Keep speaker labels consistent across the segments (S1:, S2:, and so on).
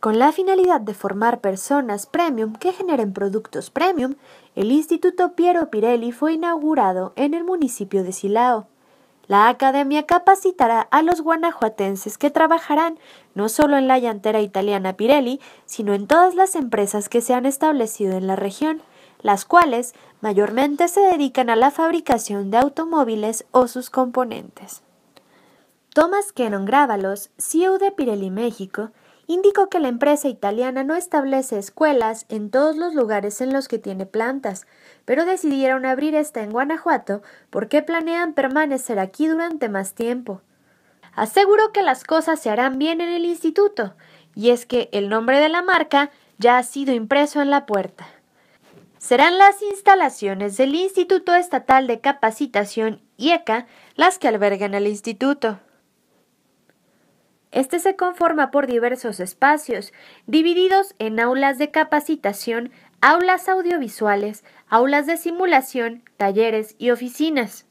S1: Con la finalidad de formar personas premium que generen productos premium, el Instituto Piero Pirelli fue inaugurado en el municipio de Silao. La academia capacitará a los guanajuatenses que trabajarán no solo en la llantera italiana Pirelli, sino en todas las empresas que se han establecido en la región, las cuales mayormente se dedican a la fabricación de automóviles o sus componentes. Tomás Kenon Grábalos, CEO de Pirelli México, indicó que la empresa italiana no establece escuelas en todos los lugares en los que tiene plantas, pero decidieron abrir esta en Guanajuato porque planean permanecer aquí durante más tiempo. Aseguró que las cosas se harán bien en el instituto, y es que el nombre de la marca ya ha sido impreso en la puerta. Serán las instalaciones del Instituto Estatal de Capacitación IECA las que albergan el instituto. Este se conforma por diversos espacios, divididos en aulas de capacitación, aulas audiovisuales, aulas de simulación, talleres y oficinas.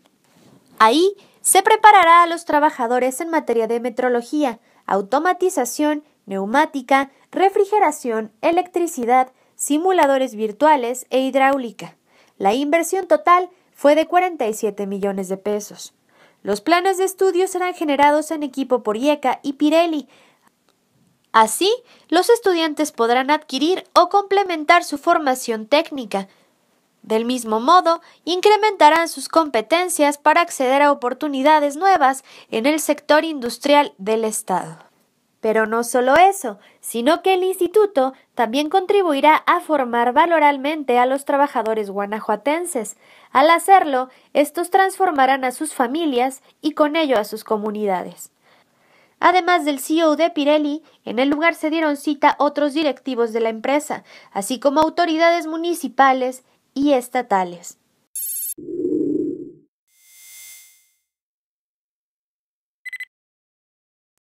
S1: Ahí se preparará a los trabajadores en materia de metrología, automatización, neumática, refrigeración, electricidad, simuladores virtuales e hidráulica. La inversión total fue de 47 millones de pesos. Los planes de estudio serán generados en equipo por IECA y Pirelli. Así, los estudiantes podrán adquirir o complementar su formación técnica. Del mismo modo, incrementarán sus competencias para acceder a oportunidades nuevas en el sector industrial del Estado. Pero no solo eso, sino que el instituto también contribuirá a formar valoralmente a los trabajadores guanajuatenses. Al hacerlo, estos transformarán a sus familias y con ello a sus comunidades. Además del CEO de Pirelli, en el lugar se dieron cita otros directivos de la empresa, así como autoridades municipales y estatales.